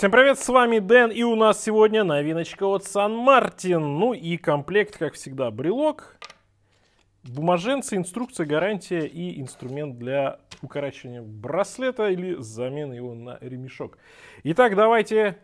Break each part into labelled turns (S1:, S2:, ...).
S1: Всем привет, с вами Дэн, и у нас сегодня новиночка от Сан Мартин. Ну и комплект, как всегда, брелок, бумаженцы, инструкция, гарантия и инструмент для укорачивания браслета или замены его на ремешок. Итак, давайте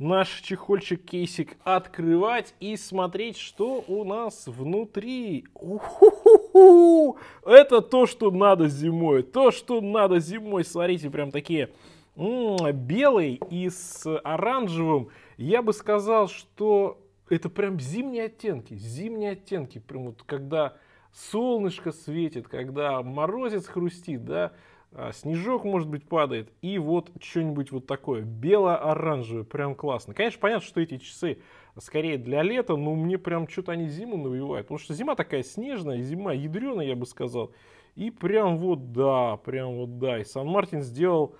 S1: наш чехольчик-кейсик открывать и смотреть, что у нас внутри. у -ху -ху -ху! Это то, что надо зимой, то, что надо зимой. Смотрите, прям такие белый и с оранжевым, я бы сказал, что это прям зимние оттенки, зимние оттенки, прям вот когда солнышко светит, когда морозец хрустит, да, а снежок, может быть, падает, и вот что-нибудь вот такое, бело-оранжевое, прям классно. Конечно, понятно, что эти часы скорее для лета, но мне прям что-то они зиму навевают, потому что зима такая снежная, зима ядреная, я бы сказал, и прям вот да, прям вот да, и Сан-Мартин сделал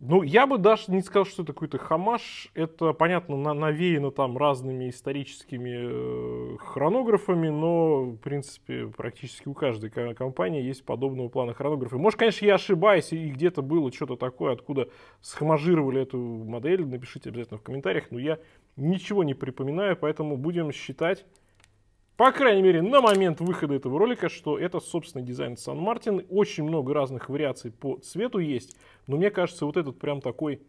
S1: ну, я бы даже не сказал, что это какой-то хамаш. Это, понятно, на навеяно там разными историческими э хронографами, но, в принципе, практически у каждой компании есть подобного плана хронографы. Может, конечно, я ошибаюсь, и где-то было что-то такое, откуда схамажировали эту модель. Напишите обязательно в комментариях, но я ничего не припоминаю, поэтому будем считать, по крайней мере, на момент выхода этого ролика, что это, собственно, дизайн Сан Мартин. Очень много разных вариаций по цвету есть, но мне кажется, вот этот прям такой,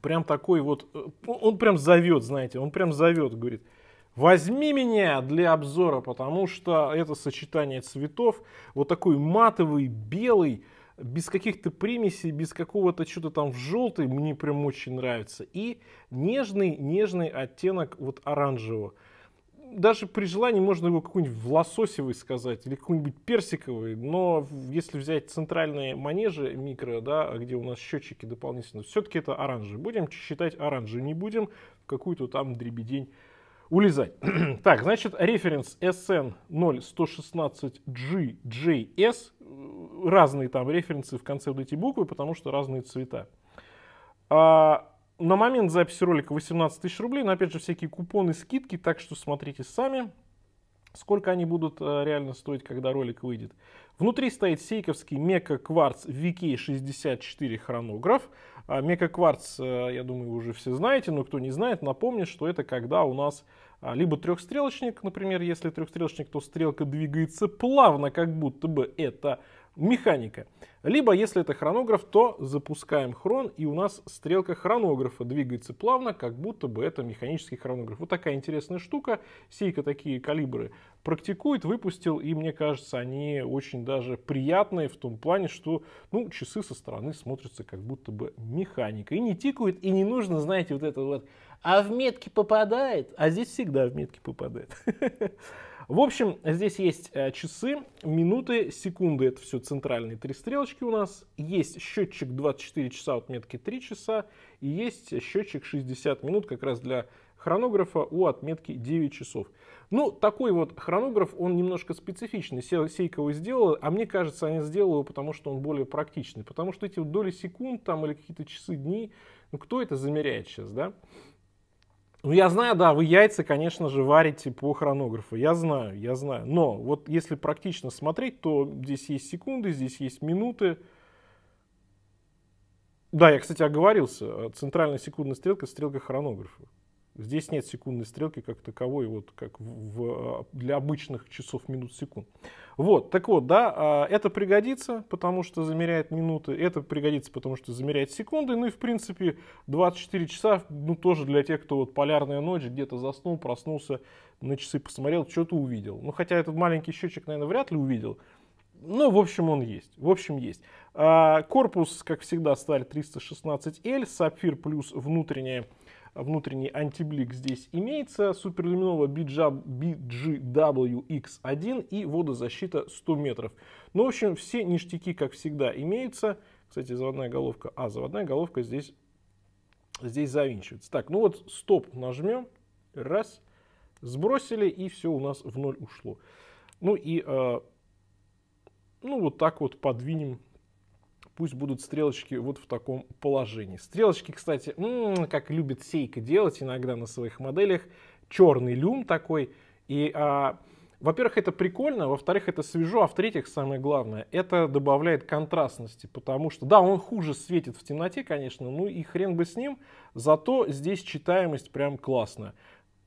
S1: прям такой вот, э, он прям зовет, знаете, он прям зовет, говорит, Возьми меня для обзора, потому что это сочетание цветов, вот такой матовый, белый, без каких-то примесей, без какого-то что-то там в желтый, мне прям очень нравится. И нежный, нежный оттенок вот оранжевого даже при желании можно его какой-нибудь в лососевый сказать или какой-нибудь персиковый, но если взять центральные манежи микро, да, где у нас счетчики дополнительно, все-таки это оранжевый. Будем считать оранжевый, не будем в какую-то там дребедень улезать. так, значит, референс SN 0116GJS, разные там референсы в конце вот эти буквы, потому что разные цвета. А, на момент записи ролика 18 тысяч рублей, но опять же всякие купоны, скидки, так что смотрите сами, сколько они будут э, реально стоить, когда ролик выйдет. Внутри стоит сейковский Мека Кварц VK64 хронограф. А, Мека Кварц, э, я думаю, уже все знаете, но кто не знает, напомню, что это когда у нас а, либо трехстрелочник, например, если трехстрелочник, то стрелка двигается плавно, как будто бы это Механика. Либо, если это хронограф, то запускаем хрон, и у нас стрелка хронографа двигается плавно, как будто бы это механический хронограф. Вот такая интересная штука. Сейка такие калибры практикует, выпустил, и мне кажется, они очень даже приятные в том плане, что ну, часы со стороны смотрятся как будто бы механика. И не тикают, и не нужно, знаете, вот это вот, а в метки попадает, а здесь всегда в метки попадает. В общем, здесь есть э, часы, минуты, секунды, это все центральные три стрелочки у нас. Есть счетчик 24 часа отметки 3 часа и есть счетчик 60 минут как раз для хронографа у отметки 9 часов. Ну, такой вот хронограф, он немножко специфичный. Сейка его сделала, а мне кажется, они сделали его, потому что он более практичный. Потому что эти вот доли секунд там или какие-то часы, дни, ну кто это замеряет сейчас, да? Ну, я знаю, да, вы яйца, конечно же, варите по хронографу. Я знаю, я знаю. Но вот если практично смотреть, то здесь есть секунды, здесь есть минуты. Да, я, кстати, оговорился. Центральная секундная стрелка — стрелка хронографа. Здесь нет секундной стрелки как таковой, вот как в, а, для обычных часов, минут, секунд. Вот, так вот, да, а, это пригодится, потому что замеряет минуты, это пригодится, потому что замеряет секунды, ну и, в принципе, 24 часа, ну, тоже для тех, кто вот полярная ночь, где-то заснул, проснулся, на часы посмотрел, что-то увидел. Ну, хотя этот маленький счетчик, наверное, вряд ли увидел, ну, в общем, он есть. В общем, есть. А, корпус, как всегда, сталь 316L, сапфир плюс внутренняя внутренний антиблик здесь имеется, суперлюминова x 1 и водозащита 100 метров. Ну, в общем, все ништяки, как всегда, имеются. Кстати, заводная головка, а, заводная головка здесь, здесь завинчивается. Так, ну вот стоп нажмем, раз, сбросили, и все у нас в ноль ушло. Ну и, э, ну вот так вот подвинем пусть будут стрелочки вот в таком положении. Стрелочки, кстати, м-м, как любит Сейка делать иногда на своих моделях, черный люм такой. И, а, во-первых, это прикольно, во-вторых, это свежо, а в-третьих, самое главное, это добавляет контрастности, потому что, да, он хуже светит в темноте, конечно, ну и хрен бы с ним, зато здесь читаемость прям классная.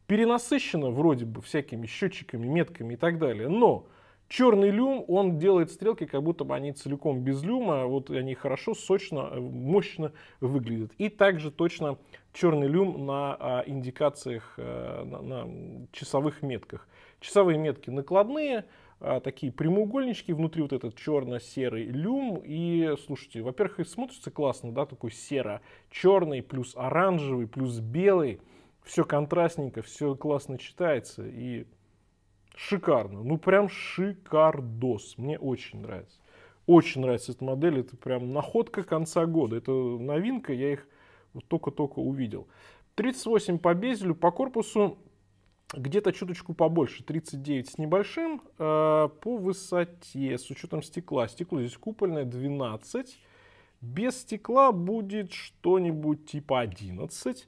S1: Перенасыщена вроде бы всякими счетчиками, метками и так далее, но Черный люм, он делает стрелки, как будто бы они целиком без люма, вот они хорошо, сочно, э, мощно выглядят. И также точно черный люм на а, индикациях, а, на, на часовых метках. Часовые метки накладные, а, такие прямоугольнички, внутри вот этот черно-серый люм. И, слушайте, во-первых, и смотрится классно, да, такой серо-черный, плюс оранжевый, плюс белый. Все контрастненько, все классно читается и шикарно. Ну, прям шикардос. Мне очень нравится. Очень нравится эта модель. Это прям находка конца года. Это новинка. Я их только-только увидел. 38 по безелю, по корпусу где-то чуточку побольше, 39 с небольшим, э, по высоте, с учетом стекла. Стекло здесь купольное 12, без стекла будет что-нибудь типа 11,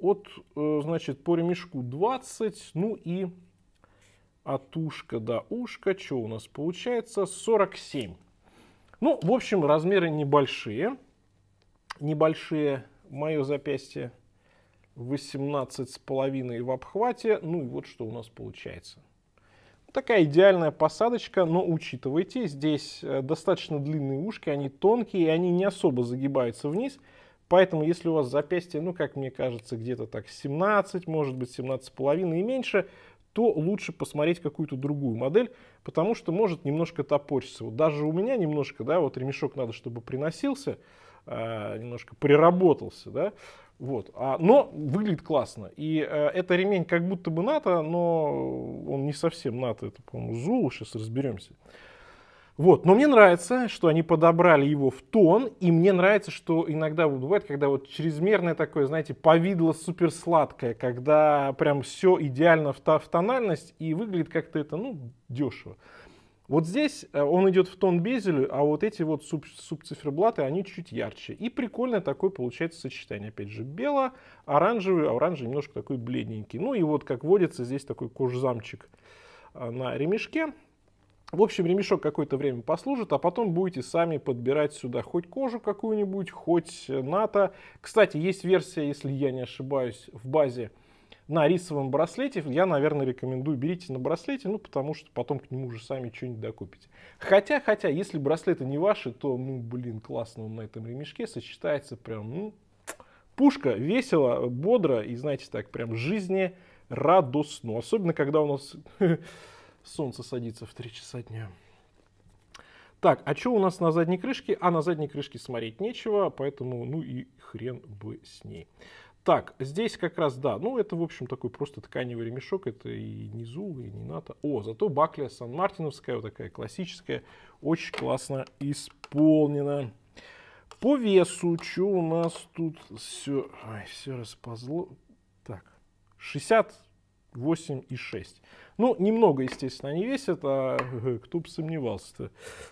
S1: от, э, значит, по ремешку 20, ну и от ушка до ушка, что у нас получается? 47. Ну, в общем, размеры небольшие. Небольшие мое запястье 18,5 в обхвате. Ну и вот что у нас получается. Такая идеальная посадочка, но учитывайте, здесь э, достаточно длинные ушки, они тонкие, и они не особо загибаются вниз. Поэтому, если у вас запястье, ну, как мне кажется, где-то так 17, может быть, 17,5 и меньше, то лучше посмотреть какую-то другую модель, потому что может немножко топорщиться. Вот даже у меня немножко, да, вот ремешок надо, чтобы приносился, э, немножко приработался, да, вот. А, но выглядит классно. И э, это ремень как будто бы НАТО, но он не совсем НАТО, это, по-моему, Зулу, сейчас разберемся. Вот. Но мне нравится, что они подобрали его в тон, и мне нравится, что иногда вот бывает, когда вот чрезмерное такое, знаете, повидло суперсладкое, когда прям все идеально в, в тональность, и выглядит как-то это, ну, дешево. Вот здесь э, он идет в тон безелю, а вот эти вот суб, субциферблаты, они чуть ярче. И прикольное такое получается сочетание. Опять же, бело-оранжевый, а оранжевый немножко такой бледненький. Ну и вот, как водится, здесь такой кожзамчик э, на ремешке. В общем, ремешок какое-то время послужит, а потом будете сами подбирать сюда хоть кожу какую-нибудь, хоть НАТО. Кстати, есть версия, если я не ошибаюсь, в базе на рисовом браслете. Я, наверное, рекомендую берите на браслете, ну, потому что потом к нему уже сами что-нибудь докупите. Хотя, хотя, если браслеты не ваши, то, ну, блин, классно он на этом ремешке сочетается прям, ну, пушка, весело, бодро и, знаете, так, прям жизнерадостно. Особенно, когда у нас солнце садится в 3 часа дня. Так, а что у нас на задней крышке? А на задней крышке смотреть нечего, поэтому ну и хрен бы с ней. Так, здесь как раз, да, ну это, в общем, такой просто тканевый ремешок, это и не зул, и не НАТО. О, зато бакля Сан-Мартиновская, вот такая классическая, очень классно исполнена. По весу, что у нас тут все, все распозло. Так, 60 8,6. Ну, немного, естественно, они весят, а кто бы сомневался-то,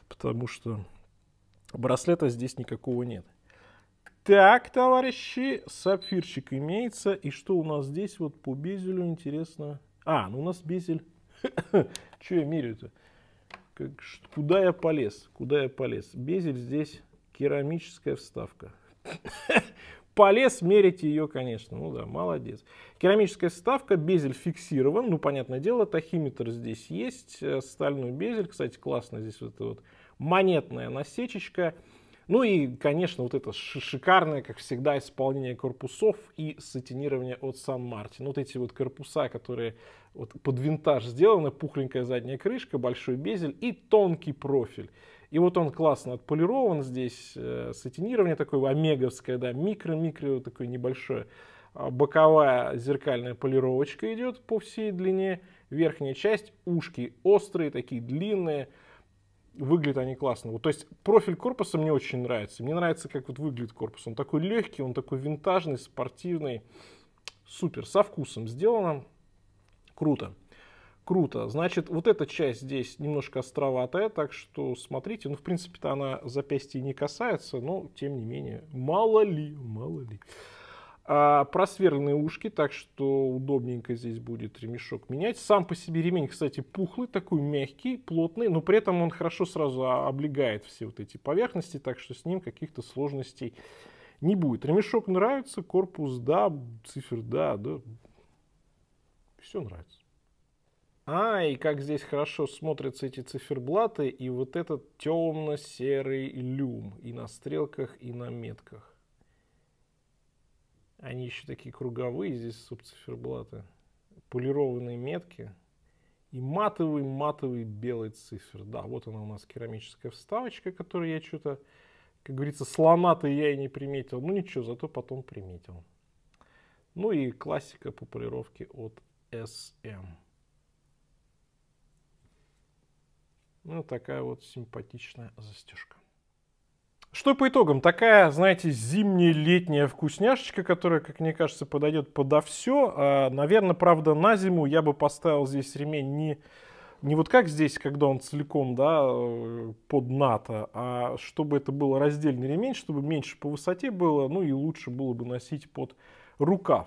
S1: потому что браслета здесь никакого нет. Так, товарищи, сапфирчик имеется. И что у нас здесь вот по безелю интересно? А, ну у нас безель. Че я меряю-то? Куда я полез? Куда я полез? Безель здесь керамическая вставка. Полез мерить ее, конечно. Ну да, молодец. Керамическая ставка, безель фиксирован. Ну, понятное дело, тахиметр здесь есть. Э, стальной безель, кстати, классно здесь вот эта вот монетная насечечка. Ну и, конечно, вот это шикарное, как всегда, исполнение корпусов и сатинирование от Сан Мартин. Вот эти вот корпуса, которые вот под винтаж сделаны, пухленькая задняя крышка, большой безель и тонкий профиль. И вот он классно отполирован здесь, э, сатинирование такое омеговское, да, микро-микро, такое небольшое. А, боковая зеркальная полировочка идет по всей длине. Верхняя часть, ушки острые, такие длинные. Выглядят они классно. Вот, то есть профиль корпуса мне очень нравится. Мне нравится, как вот выглядит корпус. Он такой легкий, он такой винтажный, спортивный. Супер, со вкусом сделано. Круто. Круто. Значит, вот эта часть здесь немножко островатая, так что смотрите. Ну, в принципе-то она запястья не касается, но тем не менее. Мало ли, мало ли. А, просверленные ушки, так что удобненько здесь будет ремешок менять. Сам по себе ремень, кстати, пухлый, такой мягкий, плотный, но при этом он хорошо сразу облегает все вот эти поверхности, так что с ним каких-то сложностей не будет. Ремешок нравится, корпус да, цифер да, да. Все нравится. А, и как здесь хорошо смотрятся эти циферблаты и вот этот темно-серый люм и на стрелках, и на метках. Они еще такие круговые здесь субциферблаты. Полированные метки. И матовый-матовый белый цифер. Да, вот она у нас керамическая вставочка, которую я что-то, как говорится, слона-то я и не приметил. Ну ничего, зато потом приметил. Ну и классика по полировке от SM. Ну, такая вот симпатичная застежка. Что по итогам? Такая, знаете, зимняя-летняя вкусняшечка, которая, как мне кажется, подойдет подо все. А, наверное, правда, на зиму я бы поставил здесь ремень не, не вот как здесь, когда он целиком, да, э, под НАТО, а чтобы это был раздельный ремень, чтобы меньше по высоте было, ну и лучше было бы носить под рукав.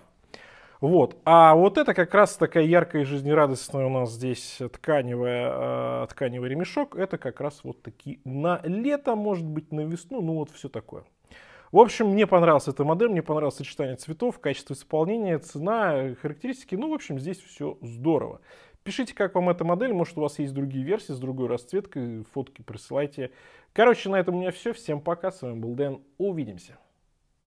S1: Вот. А вот это как раз такая яркая и жизнерадостная у нас здесь тканевая, э, тканевый ремешок. Это как раз вот такие на лето, может быть, на весну, ну вот все такое. В общем, мне понравилась эта модель, мне понравилось сочетание цветов, качество исполнения, цена, характеристики. Ну, в общем, здесь все здорово. Пишите, как вам эта модель, может, у вас есть другие версии с другой расцветкой, фотки присылайте. Короче, на этом у меня все. Всем пока, с вами был Дэн, увидимся.